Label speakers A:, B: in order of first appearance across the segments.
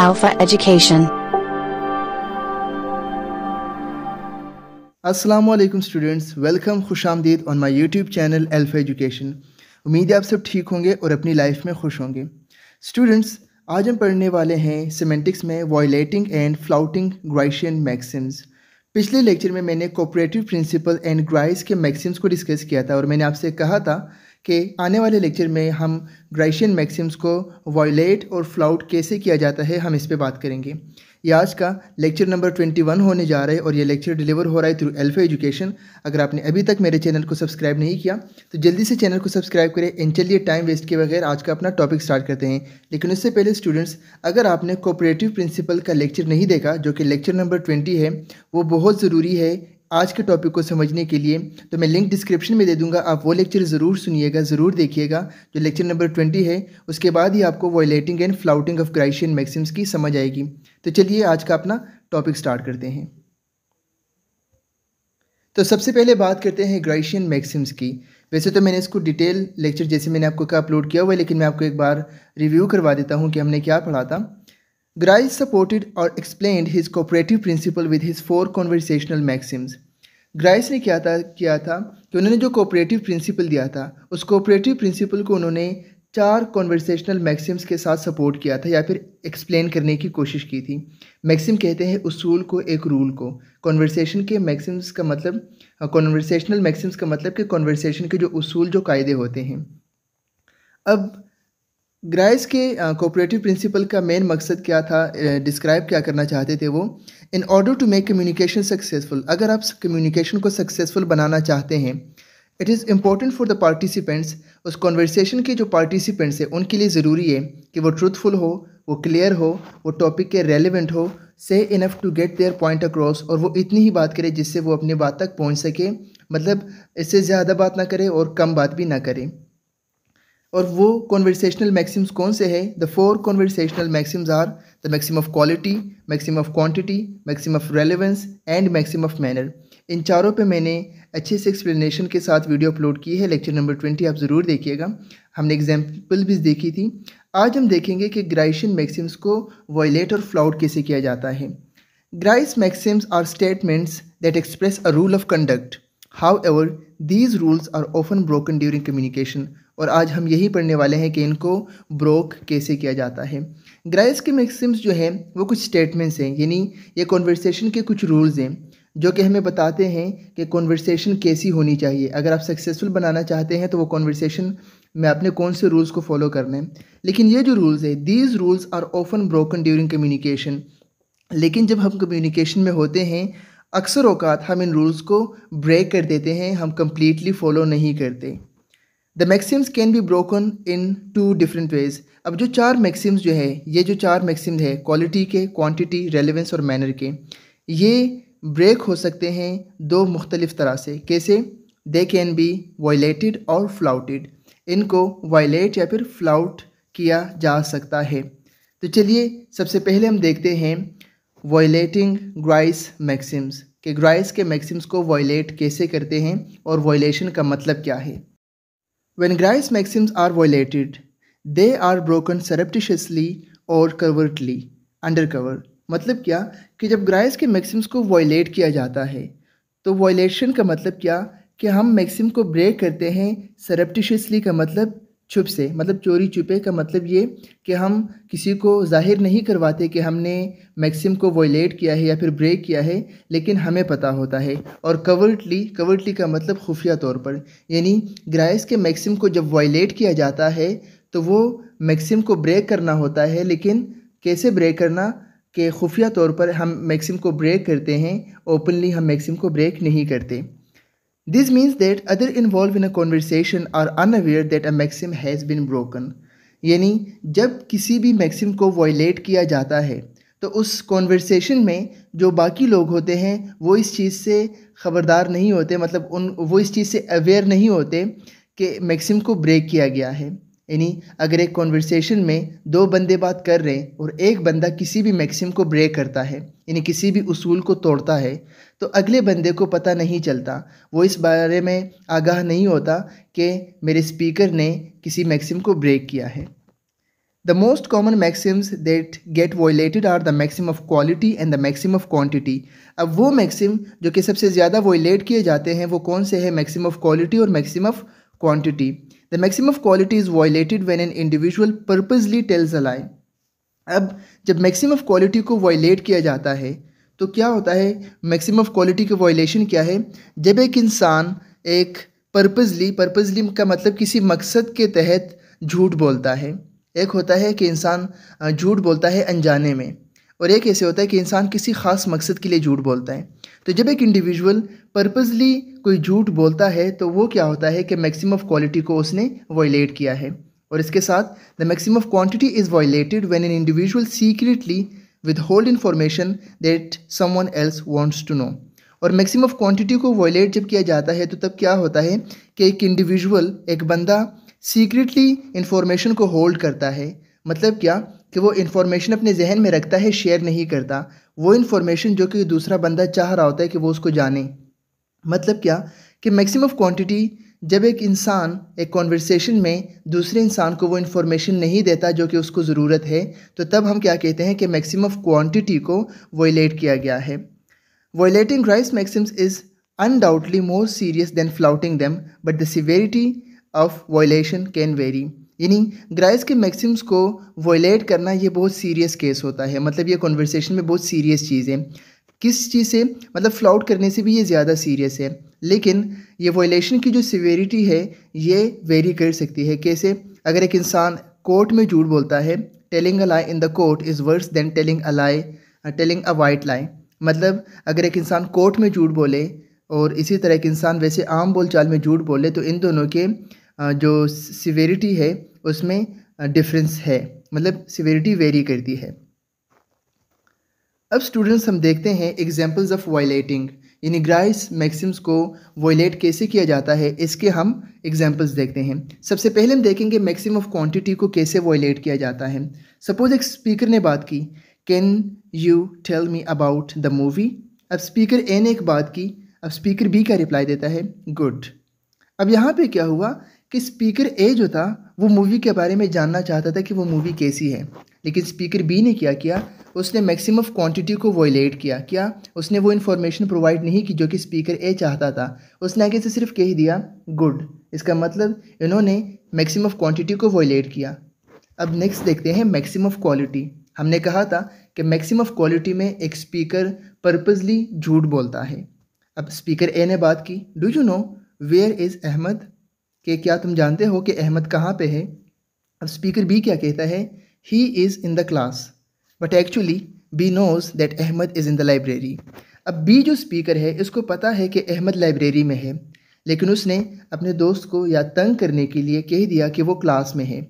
A: Alpha Education. Aslam students, welcome खुश आमदीद on my YouTube channel Alpha Education उम्मीद है आप सब ठीक होंगे और अपनी लाइफ में खुश होंगे स्टूडेंट्स आज हम पढ़ने वाले हैं सीमेंटिक्स में violating and flouting Gricean maxims पिछले लेक्चर में मैंने कोऑपरेटिव प्रिंसिपल एंड ग्राइस के मैक्सिम्स को डिस्कस किया था और मैंने आपसे कहा था के आने वाले लेक्चर में हम ग्राइशियन मैक्सिम्स को वॉयलेट और फ्लाउट कैसे किया जाता है हम इस पर बात करेंगे ये आज का लेक्चर नंबर ट्वेंटी वन होने जा रहा है और ये लेक्चर डिलीवर हो रहा है थ्रू एल्फा एजुकेशन अगर आपने अभी तक मेरे चैनल को सब्सक्राइब नहीं किया तो जल्दी से चैनल को सब्सक्राइब करें एंड चलिए टाइम वेस्ट के बगैर आज का अपना टॉपिक स्टार्ट करते हैं लेकिन उससे पहले स्टूडेंट्स अगर आपने कोऑपरेटिव प्रिंसिपल का लेक्चर नहीं देखा जो कि लेक्चर नंबर ट्वेंटी है वो बहुत ज़रूरी है आज के टॉपिक को समझने के लिए तो मैं लिंक डिस्क्रिप्शन में दे दूंगा आप वो लेक्चर ज़रूर सुनिएगा ज़रूर देखिएगा जो लेक्चर नंबर ट्वेंटी है उसके बाद ही आपको violating and flouting of Gricean maxims की समझ आएगी तो चलिए आज का अपना टॉपिक स्टार्ट करते हैं तो सबसे पहले बात करते हैं ग्राइशियन मैक्सिम्स की वैसे तो मैंने इसको डिटेल लेक्चर जैसे मैंने आपको क्या अपलोड किया हुआ है लेकिन मैं आपको एक बार रिव्यू करवा देता हूँ कि हमने क्या पढ़ा था Grice supported or explained his cooperative principle with his four conversational maxims. Grice ने क्या था किया था कि उन्होंने जो cooperative प्रिंसिपल दिया था उस cooperative प्रिंसिपल को उन्होंने चार कॉन्वर्सेशनल मैक्सिम्स के साथ सपोर्ट किया था या फिर एक्सप्लेन करने की कोशिश की थी मैक्सिम कहते हैं उसूल को एक रूल को कॉन्वर्सेशन के मैक्सिम्स का मतलब कॉन्वर्सेशनल मैक्सिम्स का मतलब कि कॉन्वर्सेशन के जो उसूल जो कायदे होते हैं अब ग्राइस के कोऑपरेटिव प्रिंसिपल का मेन मकसद क्या था डिस्क्राइब क्या करना चाहते थे वो in order to make communication successful अगर आप कम्युनिकेशन को सक्सेसफुल बनाना चाहते हैं it is important for the participants उस कॉन्वर्सेशन के जो पार्टिसिपेंट्स हैं उनके लिए ज़रूरी है कि वो ट्रूथफुल हो वो क्लियर हो वो टॉपिक के रेलिवेंट हो say enough to get their point across और वो इतनी ही बात करे जिससे वो अपनी बात तक पहुँच सके मतलब इससे ज़्यादा बात ना करे और कम बात भी ना करें और वो कॉन्वर्सेशनल मैक्सिम्स कौन से हैं the four conversational maxims are the maxim of quality maxim of quantity maxim of relevance and maxim of manner इन चारों पे मैंने अच्छे से एक्सप्लेनेशन के साथ वीडियो अपलोड की है लेक्चर नंबर ट्वेंटी आप ज़रूर देखिएगा हमने एग्जाम्पल भी देखी थी आज हम देखेंगे कि ग्राइशन मैक्सिम्स को वॉयलेट और फ्लाउट कैसे किया जाता है Grice maxims are statements that express a rule of conduct however these rules are often broken during communication और आज हम यही पढ़ने वाले हैं कि इनको ब्रोक कैसे किया जाता है ग्राइस के मैक्सिम्स जो हैं वो कुछ स्टेटमेंट्स हैं यानी ये कॉन्वर्सेशन के कुछ रूल्स हैं जो कि हमें बताते हैं कि कॉन्वर्सेशन कैसी होनी चाहिए अगर आप सक्सेसफुल बनाना चाहते हैं तो वो कॉन्वर्सेशन में आपने कौन से रूल्स को फॉलो करना है लेकिन ये जो रूल्स है these rules are often broken during communication लेकिन जब हम कम्युनिकेशन में होते हैं अक्सर अवकात हम इन रूल्स को ब्रेक कर देते हैं हम कम्प्लीटली फॉलो नहीं करते the maxims can be broken in two different ways अब जो चार मैक्सिम्स जो है ये जो चार मैक्सिम है क्वालिटी के क्वान्टिटी रेलिवेंस और मैनर के ये ब्रेक हो सकते हैं दो मुख्तलिफ तरह से कैसे दे कैन बी वायलेटेड और फ्लाउटेड इनको वायलेट या फिर फ्लाउट किया जा सकता है तो चलिए सबसे पहले हम देखते हैं वायलेटिंग ग्राइस मैक्सिम्स के ग्राइस के मैक्सिम्स को वायलेट कैसे करते हैं और वायलेशन का मतलब क्या है When Grice maxims are violated, they are broken surreptitiously or covertly, undercover. मतलब क्या कि जब ग्राइस के मैक्सिम्स को वॉयलेट किया जाता है तो वॉयलेशन का मतलब क्या कि हम मैक्सिम को ब्रेक करते हैं सरप्टिशियसली का मतलब छुप से मतलब चोरी छुपे का मतलब ये कि हम किसी को जाहिर नहीं करवाते कि हमने मैक्सिम को वॉयलेट किया है या फिर ब्रेक किया है लेकिन हमें पता होता है और कवर्टली कवर्टली का मतलब खुफिया तौर पर यानी ग्राइस के मैक्सिम को जब वॉयलेट किया जाता है तो वो मैक्सिम को ब्रेक करना होता है लेकिन कैसे ब्रेक करना कि खुफिया तौर पर हम मैक्सिम को ब्रेक करते हैं ओपनली हम मैक्सिम को ब्रेक नहीं करते This means that other involved in a conversation are unaware that a maxim has been broken. यानी जब किसी भी मैक्सिम को वॉयलेट किया जाता है तो उस कॉन्वर्सेशन में जो बाकी लोग होते हैं वो इस चीज़ से ख़बरदार नहीं होते मतलब उन वो इस चीज़ से अवेयर नहीं होते कि मैक्सिम को ब्रेक किया गया है यानी अगर एक कॉन्वर्सेशन में दो बंदे बात कर रहे हैं और एक बंदा किसी भी मैक्सिम को ब्रेक करता है यानी किसी भी उसूल को तोड़ता है तो अगले बंदे को पता नहीं चलता वो इस बारे में आगाह नहीं होता कि मेरे स्पीकर ने किसी मैक्सिम को ब्रेक किया है the most common maxims that get violated are the maxim of quality and the maxim of quantity अब वो मैक्सिम जो कि सबसे ज़्यादा वोलेट किए जाते हैं वो कौन से हैं मैक्सिम ऑफ क्वालिटी और maxim of quantity the maximum of quality is violated when an individual purposely tells a line अब जब मैक्सिमम ऑफ क्वालिटी को वायलेट किया जाता है तो क्या होता है मैक्सिमम ऑफ क्वालिटी का वायलेशन क्या है जब एक इंसान एक पर्पजली पर्पजली का मतलब किसी मकसद के तहत झूठ बोलता है एक होता है कि इंसान झूठ बोलता है अनजाने में और एक ऐसे होता है कि इंसान किसी ख़ास मकसद के लिए झूठ बोलता है तो जब एक इंडिविजुअल पर्पज़ली कोई झूठ बोलता है तो वो क्या होता है कि मैक्सिमम ऑफ क्वालिटी को उसने वॉयलेट किया है और इसके साथ the maximum of quantity is violated when an individual secretly withhold information that someone else wants to know और मैक्सिमम ऑफ क्वांटिटी को वॉयलेट जब किया जाता है तो तब क्या होता है कि एक इंडिविजुअल एक बंदा सीक्रेटली इंफॉर्मेशन को होल्ड करता है मतलब क्या कि वो इन्फॉर्मेशन अपने जहन में रखता है शेयर नहीं करता वो इन्फॉर्मेशन जो कि दूसरा बंदा चाह रहा होता है कि वो उसको जाने मतलब क्या कि मैक्सिमम ऑफ क्वांटिटी जब एक इंसान एक कॉन्वर्सेशन में दूसरे इंसान को वो इन्फॉर्मेशन नहीं देता जो कि उसको ज़रूरत है तो तब हम क्या कहते हैं कि मैक्सिमम ऑफ क्वांटिटी को वोलेट किया गया है violating Grice maxims is undoubtedly more serious than flouting them but the severity of violation can vary यानी ग्राइस के मैक्सिम्स को वोलेट करना ये बहुत सीरियस केस होता है मतलब ये कॉन्वर्सेशन में बहुत सीरियस चीज़ है किस चीज़ से मतलब फ्लाउट करने से भी ये ज़्यादा सीरियस है लेकिन ये वोलेशन की जो सिवेरिटी है ये वेरी कर सकती है कैसे अगर एक इंसान कोर्ट में झूठ बोलता है telling a lie in the court is worse than telling a lie telling a white lie मतलब अगर एक इंसान कोर्ट में झूठ बोले और इसी तरह एक इंसान वैसे आम बोलचाल में झूठ बोले तो इन दोनों के uh, जो सिवेरिटी है उसमें डिफरेंस uh, है मतलब सिवेरिटी वेरी करती है अब स्टूडेंट्स हम देखते हैं एग्जाम्पल्स ऑफ वायलेटिंग यानी ग्राइस मैक्सिम्स को वोलेट कैसे किया जाता है इसके हम एग्जाम्पल्स देखते हैं सबसे पहले हम देखेंगे मैक्सिम ऑफ क्वान्टिटी को कैसे वायलेट किया जाता है सपोज एक स्पीकर ने बात की can you tell me about the movie अब स्पीकर ए ने एक बात की अब स्पीकर बी का रिप्लाई देता है गुड अब यहाँ पे क्या हुआ कि स्पीकर ए जो था वो मूवी के बारे में जानना चाहता था कि वो मूवी कैसी है लेकिन स्पीकर बी ने क्या किया उसने मैक्सिमम क्वांटिटी को वोलेट किया क्या उसने वो इन्फॉर्मेशन प्रोवाइड नहीं की जो कि स्पीकर ए चाहता था उसने आगे से सिर्फ कह दिया गुड इसका मतलब इन्होंने मैक्सिमम क्वांटिटी को वोलेट किया अब नेक्स्ट देखते हैं मैक्सिम क्वालिटी हमने कहा था कि मैक्सिम क्वालिटी में एक स्पीकर पर्पजली झूठ बोलता है अब स्पीकर ए ने बात की do you know where is Ahmed कि क्या तुम जानते हो कि अहमद कहाँ पे है अब स्पीकर बी क्या कहता है he is in the class but actually B knows that Ahmed is in the library अब बी जो स्पीकर है इसको पता है कि अहमद लाइब्रेरी में है लेकिन उसने अपने दोस्त को या तंग करने के लिए कह दिया कि वो क्लास में है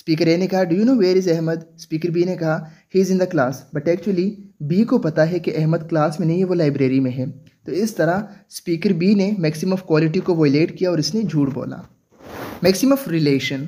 A: स्पीकर ए ने कहा do you know where is Ahmed speaker B ने कहा he is in the class but actually B को पता है कि अहमद क्लास में नहीं है वो लाइब्रेरी में है तो इस तरह स्पीकर बी ने मैक्सिमम ऑफ क्वालिटी को वोलेट किया और इसने झूठ बोला मैक्सिम ऑफ रिलेशन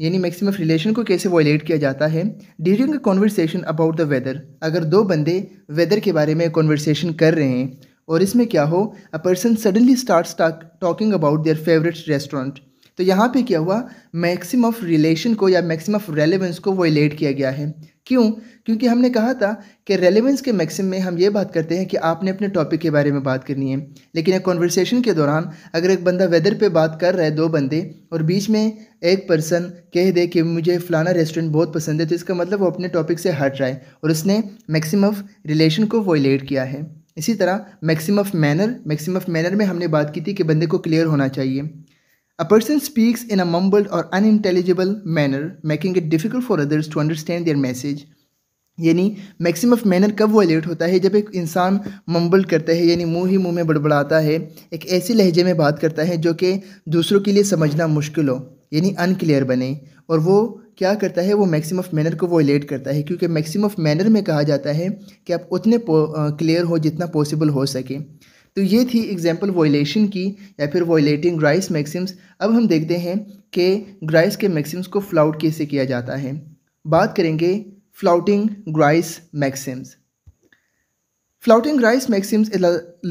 A: यानी मैक्सिम ऑफ रिलेशन को कैसे वॉयलेट किया जाता है during a conversation about the weather अगर दो बंदे वेदर के बारे में कॉन्वर्सेशन कर रहे हैं और इसमें क्या हो a person suddenly start talking about their favourite restaurant तो यहाँ पे क्या हुआ मैक्सिम ऑफ रिलेशन को या मैक्सिम ऑफ रेलिवेंस को वोलेट किया गया है क्यों क्योंकि हमने कहा था कि रेलिवेंस के मैक्सिम में हम ये बात करते हैं कि आपने अपने टॉपिक के बारे में बात करनी है लेकिन एक कॉन्वर्सेशन के दौरान अगर एक बंदा वेदर पे बात कर रहा है दो बंदे और बीच में एक पर्सन कह दे कि मुझे फ़लाना रेस्टोरेंट बहुत पसंद है तो इसका मतलब वो अपने टॉपिक से हट रहा है और उसने मैक्सिम ऑफ रिलेशन को वोलेट किया है इसी तरह maxim of manner maxim of manner में हमने बात की थी कि बंदे को क्लियर होना चाहिए A person speaks in a mumbled or unintelligible manner, making it difficult for others to understand their message. यानी मैक्सिम ऑफ मैनर कब वायलेट होता है जब एक इंसान मम्बल करता है यानी मुंह ही मुंह में बड़बड़ाता है एक ऐसे लहजे में बात करता है जो कि दूसरों के लिए समझना मुश्किल हो यानी अनक्लियर बने और वो क्या करता है वो मैक्सिम ऑफ मैनर को वोलेट करता है क्योंकि मैक्सिम ऑफ मैनर में कहा जाता है कि आप उतने क्लियर हो जितना पॉसिबल हो सके तो ये थी एग्जाम्पल वॉयलेशन की या फिर वॉयलेटिंग ग्राइस मैक्सिम्स अब हम देखते हैं कि ग्राइस के मैक्सिम्स को फ्लाउट कैसे किया जाता है बात करेंगे flouting Grice maxims flouting Grice maxims is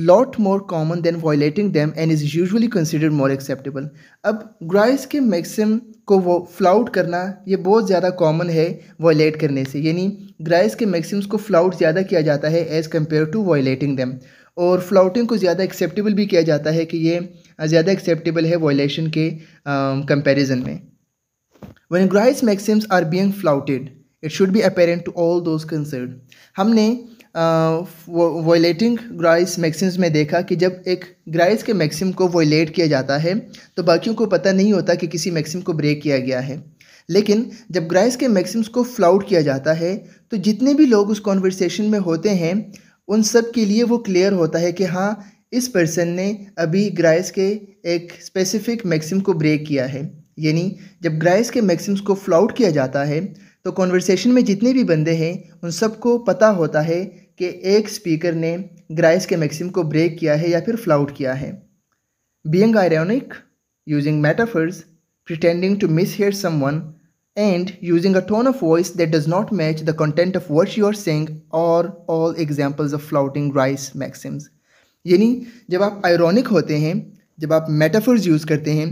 A: lot more common than violating them and is usually considered more acceptable अब ग्राइस के मैक्सिम को वो फ्लाउट करना ये बहुत ज़्यादा कॉमन है वॉयलेट करने से यानी ग्राइस के मैक्सिम्स को फ्लाउट ज़्यादा किया जाता है as compare to violating them और फ्लाउटिंग को ज़्यादा एक्सेप्टेबल भी किया जाता है कि ये ज़्यादा एक्सेप्टेबल है वॉयलेशन के कंपैरिजन में when Grice maxims are being flouted it should be apparent to all those concern हमने वॉयलेटिंग ग्राइस मैक्सिम्स में देखा कि जब एक ग्राइस के मैक्सिम को वॉयलेट किया जाता है तो बाकियों को पता नहीं होता कि किसी मैक्सिम को ब्रेक किया गया है लेकिन जब ग्राइस के मैक्सिम्स को फ्लाउट किया जाता है तो जितने भी लोग उस कॉन्वर्सेशन में होते हैं उन सब के लिए वो क्लियर होता है कि हाँ इस पर्सन ने अभी ग्राइस के एक स्पेसिफिक मैक्सिम को ब्रेक किया है यानी जब ग्राइस के मैक्सिम्स को फ्लाउट किया जाता है तो कॉन्वर्सेशन में जितने भी बंदे हैं उन सबको पता होता है कि एक स्पीकर ने ग्राइस के मैक्सिम को ब्रेक किया है या फिर फ्लाउट किया है being ironic using metaphors pretending to mishear some and using a tone of voice that does not match the content of what you are saying are all examples of flouting rice maxims यानी जब आप ironic होते हैं जब आप metaphors use करते हैं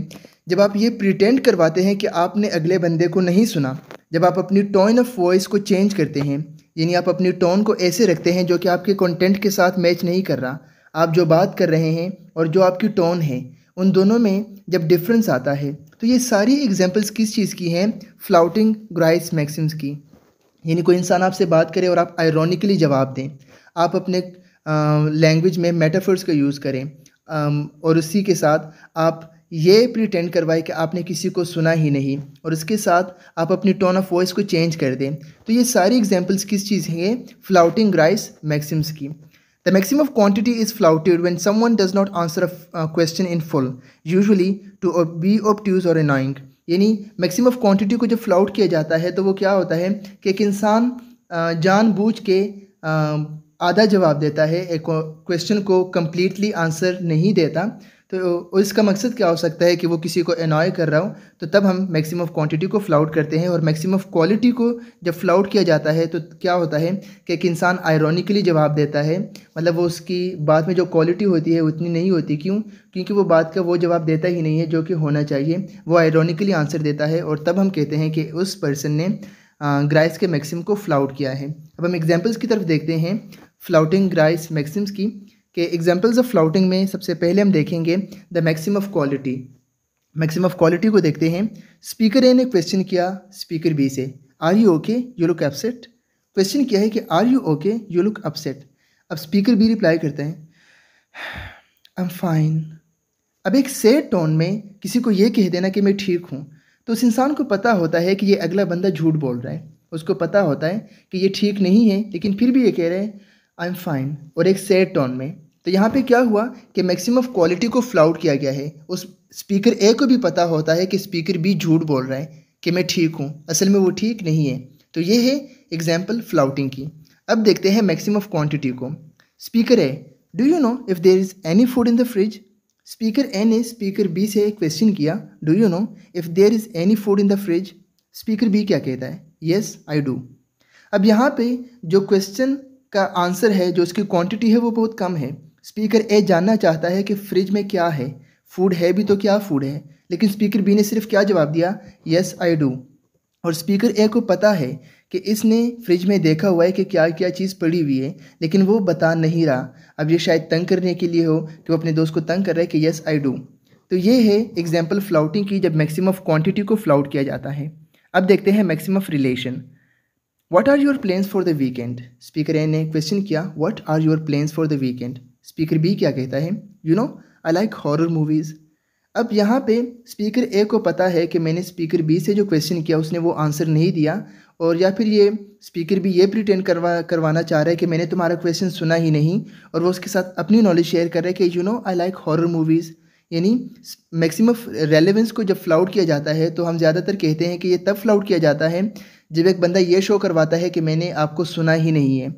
A: जब आप ये प्रिटेंड करवाते हैं कि आपने अगले बंदे को नहीं सुना जब आप अपनी टोन ऑफ वॉइस को चेंज करते हैं यानी आप अपनी टोन को ऐसे रखते हैं जो कि आपके कंटेंट के साथ मैच नहीं कर रहा आप जो बात कर रहे हैं और जो आपकी टोन है उन दोनों में जब डिफरेंस आता है तो ये सारी एग्जाम्पल्स किस चीज़ की हैं फ्लाउटिंग ग्राइस मैक्सिम्स की यानी कोई इंसान आपसे बात करे और आप आयरॉनिकली जवाब दें आप अपने लैंग्वेज में मेटाफर्स का यूज़ करें और उसी के साथ आप ये प्रिटेंड करवाए कि आपने किसी को सुना ही नहीं और इसके साथ आप अपनी टोन ऑफ वॉइस को चेंज कर दें तो ये सारी एग्जांपल्स किस चीज़ हैं फ्लाउटिंग राइस मैक्सिम्स की The maximum of quantity is flouted when someone does not answer a a question in full, usually to be obtuse or annoying. यानी मैक्सिमम ऑफ क्वांटिटी को जब फ्लाउट किया जाता है तो वो क्या होता है कि एक इंसान जानबूझ के आधा जवाब देता है एक क्वेश्चन को कम्प्लीटली आंसर नहीं देता तो इसका मकसद क्या हो सकता है कि वो किसी को अनॉय कर रहा हो तो तब हम मैक्सिमम ऑफ क्वांटिटी को फ्लाउट करते हैं और मैक्सिमम ऑफ क्वालिटी को जब फ्लाउट किया जाता है तो क्या होता है कि एक इंसान आयरोनिकली जवाब देता है मतलब वो उसकी बात में जो क्वालिटी होती है उतनी नहीं होती क्यों क्योंकि वो बात का वो जवाब देता ही नहीं है जो कि होना चाहिए वो आयरोनिकली आंसर देता है और तब हम कहते हैं कि उस पर्सन ने ग्राइस के मैक्सिम को फ्लाउट किया है अब हम एग्जाम्पल्स की तरफ देखते हैं फ्लाउटिंग ग्राइस मैक्सिम्स की के एग्जाम्पल्स ऑफ फ्लाउटिंग में सबसे पहले हम देखेंगे the maxim of quality maxim of quality को देखते हैं स्पीकर ए ने क्वेश्चन किया स्पीकर बी से are you okay you look upset question किया है कि are you okay you look upset अब स्पीकर बी रिप्लाई करते हैं आई एम फाइन अब एक सेड टोन में किसी को ये कह देना कि मैं ठीक हूँ तो उस इंसान को पता होता है कि ये अगला बंदा झूठ बोल रहा है उसको पता होता है कि ये ठीक नहीं है लेकिन फिर भी ये कह रहे हैं आई एम फाइन और एक सेड टोन में तो यहाँ पे क्या हुआ कि मैक्सिमम ऑफ क्वालिटी को फ्लाउट किया गया है उस स्पीकर ए को भी पता होता है कि स्पीकर बी झूठ बोल रहा है कि मैं ठीक हूँ असल में वो ठीक नहीं है तो ये है एग्जाम्पल फ्लाउटिंग की अब देखते हैं मैक्सिमम ऑफ क्वान्टिटी को speaker A do you know if there is any food in the fridge speaker A ने स्पीकर बी से एक क्वेश्चन किया do you know if there is any food in the fridge speaker B क्या कहता है yes I do अब यहाँ पे जो क्वेश्चन का आंसर है जो उसकी क्वांटिटी है वो बहुत कम है स्पीकर ए जानना चाहता है कि फ्रिज में क्या है फूड है भी तो क्या फूड है लेकिन स्पीकर बी ने सिर्फ क्या जवाब दिया यस आई डू और स्पीकर ए को पता है कि इसने फ्रिज में देखा हुआ है कि क्या क्या चीज़ पड़ी हुई है लेकिन वो बता नहीं रहा अब ये शायद तंग करने के लिए हो कि वो अपने दोस्त को तंग कर रहा है कि येस आई डू तो ये है एग्जाम्पल फ्लाउटिंग की जब मैक्सिमम ऑफ क्वांटिटी को फ्लाउट किया जाता है अब देखते हैं maximum of relation what are your plans for the weekend speaker A ने क्वेश्चन किया what are your plans for the weekend speaker B क्या कहता है you know I like horror movies अब यहाँ पे स्पीकर ए को पता है कि मैंने स्पीकर बी से जो क्वेश्चन किया उसने वो आंसर नहीं दिया और या फिर ये स्पीकर बी ये प्रिटेंड करवा करवाना चाह रहा है कि मैंने तुम्हारा क्वेश्चन सुना ही नहीं और वो उसके साथ अपनी नॉलेज शेयर कर रहा है कि you know I like horror movies यानी मैक्सिमम रेलेवेंस को जब फ्लाउट किया जाता है तो हम ज़्यादातर कहते हैं कि ये तब फ्लाउट किया जाता है जब एक बंदा ये शो करवाता है कि मैंने आपको सुना ही नहीं है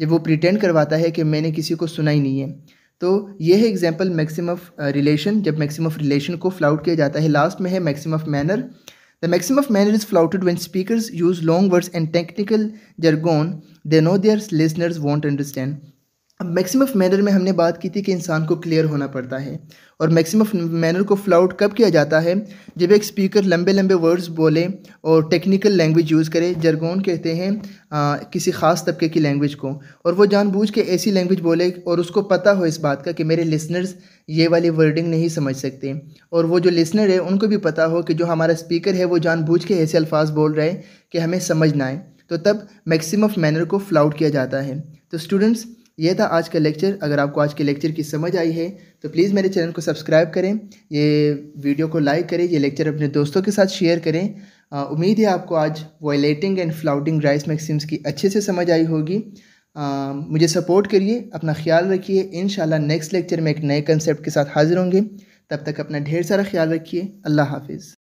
A: जब वो प्रिटेंड करवाता है कि मैंने किसी को सुना ही नहीं है तो ये है एग्जाम्पल मैक्सिम ऑफ रिलेशन जब मैक्सिम ऑफ रिलेशन को फ्लाउट किया जाता है लास्ट में है maxim of manner the maxim of manner is flouted when speaker use long words and technical jargon they know their listeners won't understand अब maxim of manner में हमने बात की थी कि इंसान को क्लियर होना पड़ता है और मैक्सिम ऑफ मैनर को फ्लाउट कब किया जाता है जब एक स्पीकर लंबे लंबे वर्ड्स बोले और टेक्निकल लैंग्वेज यूज़ करे जरगोन कहते हैं आ, किसी ख़ास तबके की लैंग्वेज को और वो जानबूझ के ऐसी लैंग्वेज बोले और उसको पता हो इस बात का कि मेरे लिसनर्स ये वाली वर्डिंग नहीं समझ सकते और वो जो लिसनर है उनको भी पता हो कि जो हमारा स्पीकर है वो जानबूझ के ऐसे अल्फाज बोल रहे हैं कि हमें समझ ना आए तो तब मैक्सिम ऑफ मैनर को फ्लाउट किया जाता है तो स्टूडेंट्स ये था आज का लेक्चर अगर आपको आज के लेक्चर की समझ आई है तो प्लीज़ मेरे चैनल को सब्सक्राइब करें ये वीडियो को लाइक करें ये लेक्चर अपने दोस्तों के साथ शेयर करें उम्मीद है आपको आज violating and flouting Grice maxims की अच्छे से समझ आई होगी आ, मुझे सपोर्ट करिए अपना ख्याल रखिए इन नेक्स्ट लेक्चर में एक नए कंसेप्ट के साथ हाजिर होंगे तब तक अपना ढेर सारा ख्याल रखिए अल्लाह हाफिज़